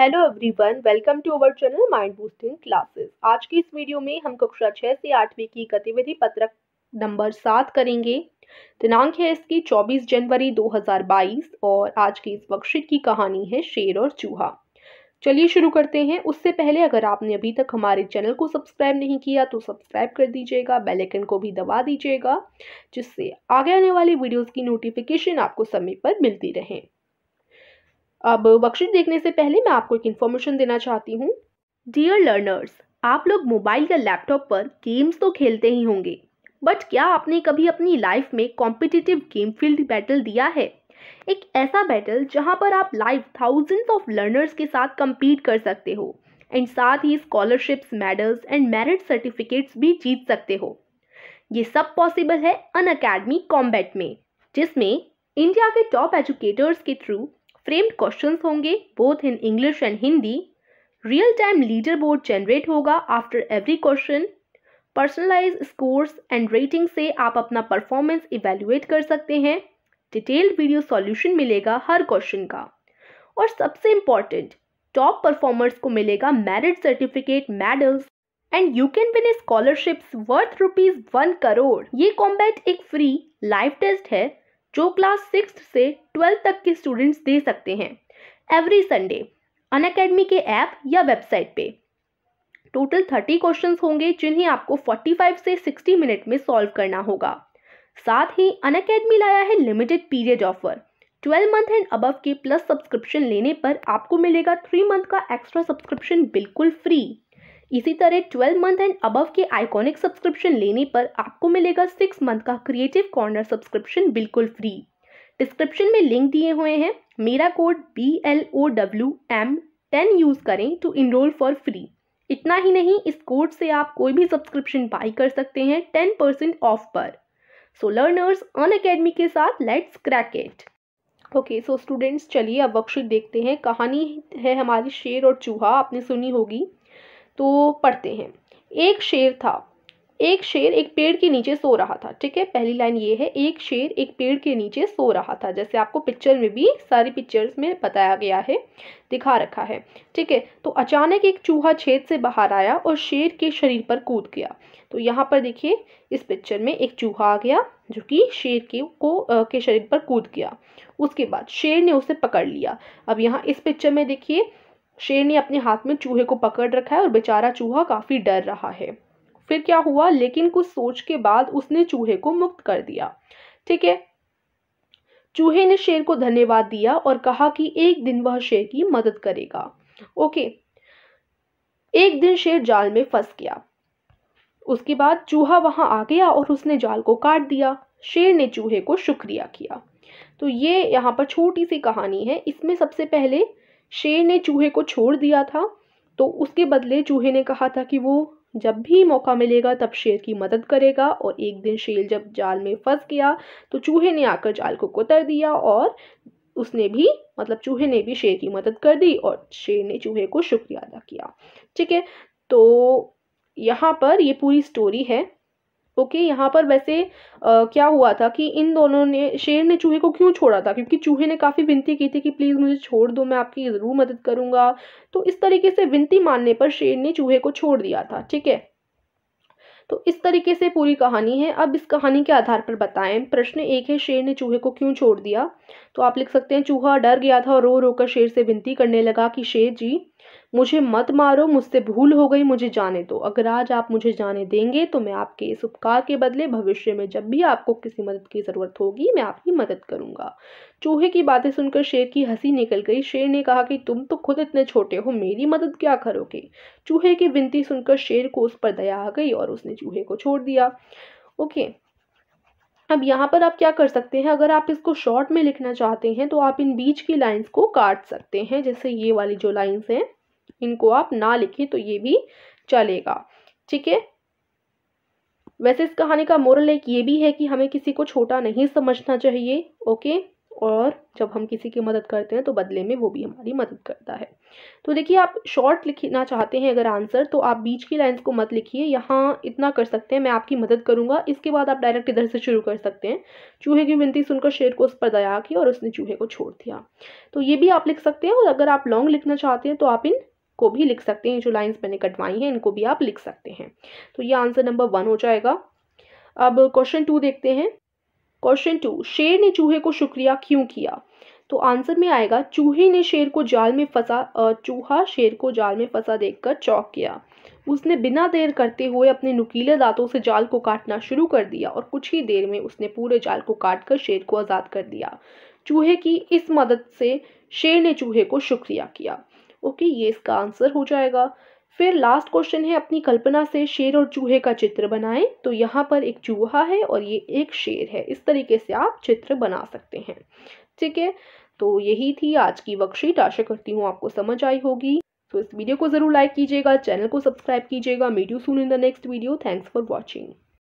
hello everyone welcome to our channel mind boosting classes आज की इस वीडियो में हम कक्षा छः से आठवीं की गतिविधि पत्रक नंबर सात करेंगे दिनांक है इसकी 24 जनवरी 2022 और आज की इस वर्कशीट की कहानी है शेर और चूहा चलिए शुरू करते हैं उससे पहले अगर आपने अभी तक हमारे चैनल को सब्सक्राइब नहीं किया तो सब्सक्राइब कर दीजिएगा बेल आइकन को भी दबा दीजिएगा जिससे आगे आने वाली वीडियोज़ की नोटिफिकेशन आपको समय पर मिलती रहे अब वर्कशीट देखने से पहले मैं आपको एक इन्फॉर्मेशन देना चाहती हूँ डियर लर्नर्स आप लोग मोबाइल या लैपटॉप पर गेम्स तो खेलते ही होंगे बट क्या आपने कभी अपनी लाइफ में कॉम्पिटिटिव गेम फील्ड बैटल दिया है एक ऐसा बैटल जहाँ पर आप लाइव थाउजेंड्स ऑफ लर्नर्स के साथ कम्पीट कर सकते हो एंड साथ ही scholarships medals and merit certificates भी जीत सकते हो ये सब पॉसिबल है अन अकेडमी कॉम्बैट में जिसमें इंडिया के टॉप एजुकेटर्स के थ्रू फ्रेम्ड क्वेश्चन होंगे both in English and Hindi real time leader board generate होगा after every question personalise scores and rating से आप अपना परफॉर्मेंस इवेल्युएट कर सकते हैं डिटेल्ड वीडियो सॉल्यूशन मिलेगा हर क्वेश्चन का और सबसे इम्पॉर्टेंट टॉप परफॉर्मर्स को मिलेगा merit certificate medals and you can win scholarships worth rupees one crore ये कॉम्बैट एक फ्री लाइव टेस्ट है जो क्लास सिक्स से ट्वेल्थ तक के स्टूडेंट्स दे सकते हैं एवरी संडे अन अकेडमी के ऐप या वेबसाइट पे टोटल थर्टी क्वेश्चन होंगे जिन्हें आपको फोर्टी फाइव से सिक्सटी मिनट में सॉल्व करना होगा साथ ही अन अकेडमी लाया है limited period offer twelve month and above के प्लस सब्सक्रिप्शन लेने पर आपको मिलेगा थ्री मंथ का एक्स्ट्रा सब्सक्रिप्शन बिल्कुल फ्री इसी तरह ट्वेल्व मंथ एंड अबव के आइकॉनिक सब्सक्रिप्शन लेने पर आपको मिलेगा सिक्स मंथ का क्रिएटिव कॉर्नर सब्सक्रिप्शन बिल्कुल फ्री डिस्क्रिप्शन में लिंक दिए हुए हैं मेरा code B L O W M ten use करें टू इनरोल फॉर फ्री इतना ही नहीं इस कोड से आप कोई भी सब्सक्रिप्शन बाई कर सकते हैं टेन परसेंट ऑफ पर सो लर्नर्स अन अकेडमी के साथ let's crack it okay so students चलिए अब वर्कशीट देखते हैं कहानी है हमारी शेर और चूहा आपने सुनी होगी तो पढ़ते हैं एक शेर था एक शेर एक पेड़ के नीचे सो रहा था ठीक है पहली लाइन ये है एक शेर एक पेड़ के नीचे सो रहा था जैसे आपको पिक्चर में भी सारी पिक्चर्स में बताया गया है दिखा रखा है ठीक है तो अचानक एक चूहा छेद से बाहर आया और शेर के शरीर पर कूद गया तो यहाँ पर देखिए इस पिक्चर में एक चूहा आ गया जो कि शेर के को आ, के शरीर पर कूद गया उसके बाद शेर ने उसे पकड़ लिया अब यहाँ इस पिक्चर में देखिए शेर ने अपने हाथ में चूहे को पकड़ रखा है और बेचारा चूहा काफ़ी डर रहा है फिर क्या हुआ लेकिन कुछ सोच के बाद उसने चूहे को मुक्त कर दिया ठीक है चूहे ने शेर को धन्यवाद दिया और कहा कि एक दिन वह शेर की मदद करेगा ओके एक दिन शेर जाल में फंस गया उसके बाद चूहा वहां आ गया और उसने जाल को काट दिया शेर ने चूहे को शुक्रिया किया तो ये यहाँ पर छोटी सी कहानी है इसमें सबसे पहले शेर ने चूहे को छोड़ दिया था तो उसके बदले चूहे ने कहा था कि वो जब भी मौका मिलेगा तब शेर की मदद करेगा और एक दिन शेर जब जाल में फंस गया तो चूहे ने आकर जाल को कुतर दिया और उसने भी मतलब चूहे ने भी शेर की मदद कर दी और शेर ने चूहे को शुक्रिया अदा किया ठीक है तो यहाँ पर ये पूरी स्टोरी है ओके यहाँ पर वैसे आ, क्या हुआ था कि इन दोनों ने शेर ने चूहे को क्यों छोड़ा था क्योंकि चूहे ने काफ़ी विनती की थी कि प्लीज़ मुझे छोड़ दो मैं आपकी ज़रूर मदद करूँगा तो इस तरीके से विनती मानने पर शेर ने चूहे को छोड़ दिया था ठीक है तो इस तरीके से पूरी कहानी है अब इस कहानी के आधार पर बताएं प्रश्न एक है शेर ने चूहे को क्यों छोड़ दिया तो आप लिख सकते हैं चूहा डर गया था और रो रो कर शेर से विनती करने लगा कि शेर जी मुझे मत मारो मुझसे भूल हो गई मुझे जाने दो अगर आज आप मुझे जाने देंगे तो मैं आपके इस उपकार के बदले भविष्य में जब भी आपको किसी मदद की ज़रूरत होगी मैं आपकी मदद करूंगा चूहे की बातें सुनकर शेर की हंसी निकल गई शेर ने कहा कि तुम तो खुद इतने छोटे हो मेरी मदद क्या करोगे चूहे की विनती सुनकर शेर को उस पर दया आ गई और उसने चूहे को छोड़ दिया ओके अब यहाँ पर आप क्या कर सकते हैं अगर आप इसको शॉर्ट में लिखना चाहते हैं तो आप इन बीच की लाइंस को काट सकते हैं जैसे ये वाली जो लाइंस हैं इनको आप ना लिखें तो ये भी चलेगा ठीक है वैसे इस कहानी का मोरल एक ये भी है कि हमें किसी को छोटा नहीं समझना चाहिए ओके और जब हम किसी की मदद करते हैं तो बदले में वो भी हमारी मदद करता है तो देखिए आप शॉर्ट लिखना चाहते हैं अगर आंसर तो आप बीच की लाइंस को मत लिखिए यहाँ इतना कर सकते हैं मैं आपकी मदद करूँगा इसके बाद आप डायरेक्ट इधर से शुरू कर सकते हैं चूहे की विनती सुनकर शेर को उस पर दया की और उसने चूहे को छोड़ दिया तो ये भी आप लिख सकते हैं और अगर आप लॉन्ग लिखना चाहते हैं तो आप इन को भी लिख सकते हैं जो लाइन्स मैंने कटवाई हैं इनको भी आप लिख सकते हैं तो ये आंसर नंबर वन हो जाएगा अब क्वेश्चन टू देखते हैं क्वेश्चन टू शेर ने चूहे को शुक्रिया क्यों किया तो आंसर में आएगा चूहे ने शेर को जाल में फंसा चूहा शेर को जाल में फंसा देखकर चौक किया उसने बिना देर करते हुए अपने नुकीले दांतों से जाल को काटना शुरू कर दिया और कुछ ही देर में उसने पूरे जाल को काट कर शेर को आज़ाद कर दिया चूहे की इस मदद से शेर ने चूहे को शुक्रिया किया ओके ये इसका आंसर हो जाएगा फिर लास्ट क्वेश्चन है अपनी कल्पना से शेर और चूहे का चित्र बनाएं तो यहाँ पर एक चूहा है और ये एक शेर है इस तरीके से आप चित्र बना सकते हैं ठीक है तो यही थी आज की वर्कशीट आशा करती हूँ आपको समझ आई होगी तो इस वीडियो को ज़रूर लाइक कीजिएगा चैनल को सब्सक्राइब कीजिएगा मीडियो soon in the next video thanks for watching